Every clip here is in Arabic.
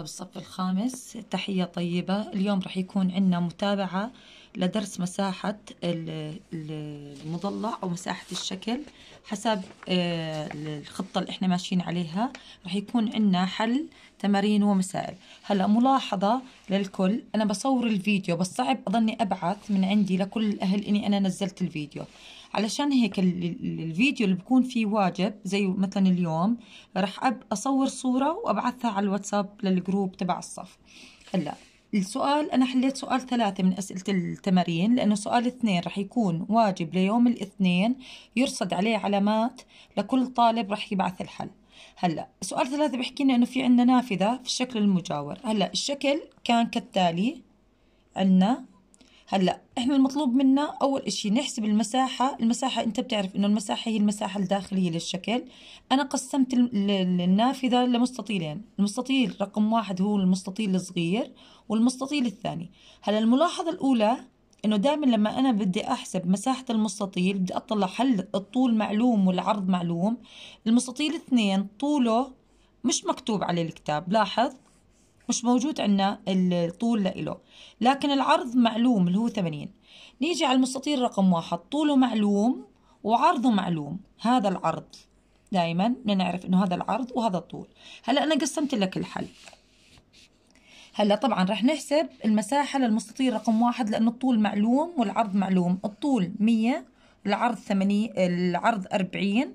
الصف الخامس تحية طيبة اليوم رح يكون عندنا متابعة لدرس مساحة المضلع أو مساحة الشكل حسب آه، الخطة اللي احنا ماشيين عليها رح يكون عندنا حل تمارين ومسائل هلا ملاحظة للكل أنا بصور الفيديو بس صعب أظني أبعث من عندي لكل الأهل إني أنا نزلت الفيديو علشان هيك الفيديو اللي بكون فيه واجب زي مثلا اليوم رح أب أصور صورة وأبعثها على الواتساب للجروب تبع الصف هلا السؤال أنا حليت سؤال ثلاثة من أسئلة التمارين لأنه سؤال اثنين رح يكون واجب ليوم الاثنين يرصد عليه علامات لكل طالب رح يبعث الحل هلا سؤال ثلاثة بحكي لنا إنه في عندنا نافذة في الشكل المجاور هلا الشكل كان كالتالي عندنا هلا احنا المطلوب منا اول اشي نحسب المساحة المساحة انت بتعرف انه المساحة هي المساحة الداخلية للشكل انا قسمت النافذة لمستطيلين المستطيل رقم واحد هو المستطيل الصغير والمستطيل الثاني هلا الملاحظة الاولى انه دائما لما انا بدي احسب مساحة المستطيل بدي اطلع هل الطول معلوم والعرض معلوم المستطيل اثنين طوله مش مكتوب عليه الكتاب لاحظ مش موجود عندنا الطول لإله لكن العرض معلوم اللي هو 80 نيجي على المستطيل رقم واحد طوله معلوم وعرضه معلوم هذا العرض دائما نعرف انه هذا العرض وهذا الطول هلا انا قسمت لك الحل هلا طبعا رح نحسب المساحه للمستطيل رقم واحد لانه الطول معلوم والعرض معلوم الطول 100 العرض 80 العرض 40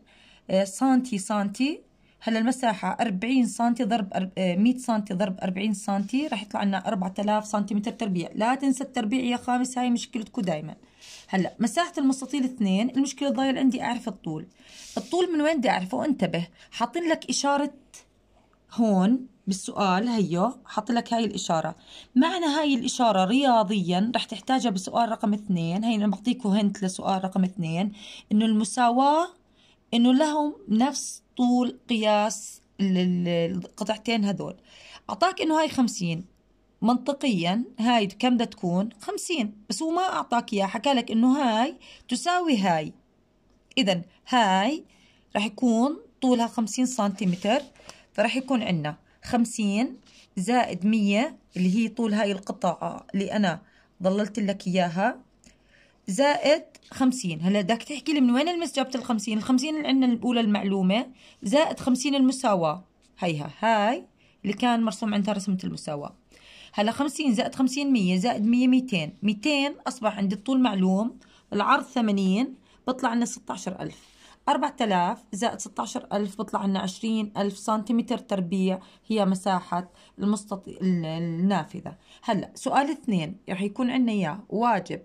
آه، سنتي سنتي هلا المساحة 40 سم ضرب 100 آه، سم ضرب 40 سم رح يطلع لنا 4000 سم تربيع لا تنسى التربيع يا خامس هاي مشكلتكم دائما هلا مساحة المستطيل اثنين المشكلة ضايل عندي اعرف الطول الطول من وين بدي اعرفه انتبه حاطين لك اشارة هون بالسؤال هيو حاط لك هاي الإشارة معنى هاي الإشارة رياضيا رح تحتاجها بسؤال رقم اثنين هي أنا بعطيكم هنت لسؤال رقم اثنين إنه المساواة إنه لهم نفس طول قياس القطعتين هذول أعطاك إنه هاي خمسين منطقيا هاي كم بدها تكون خمسين بس هو ما أعطاك إياها حكى لك إنه هاي تساوي هاي إذا هاي راح يكون طولها خمسين سنتيمتر فراح يكون عندنا خمسين زائد مية اللي هي طول هاي القطعة اللي أنا ضللت لك إياها زائد 50 هلا بدك تحكي لي من وين المس جابت ال 50 ال 50 اللي عندنا الاولى المعلومه زائد 50 المساواه هيها هاي اللي كان مرسوم عندها رسمه المساواه هلا 50 زائد 50 100 زائد 100 200 200 اصبح عندي الطول معلوم العرض 80 بيطلع لنا 16000 4000 زائد 16000 بيطلع لنا 20000 سنتيمتر تربيع هي مساحة المستط... النافذة هلا سؤال اثنين رح يكون عندنا اياه واجب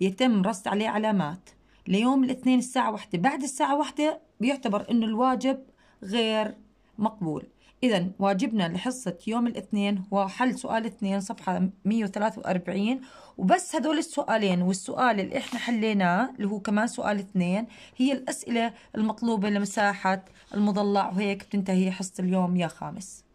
يتم رصد عليه علامات ليوم الاثنين الساعة واحدة بعد الساعة واحدة بيعتبر أنه الواجب غير مقبول إذا واجبنا لحصة يوم الاثنين هو حل سؤال اثنين صفحة 143 وبس هدول السؤالين والسؤال اللي احنا حليناه اللي هو كمان سؤال اثنين هي الأسئلة المطلوبة لمساحة المضلع وهيك بتنتهي حصة اليوم يا خامس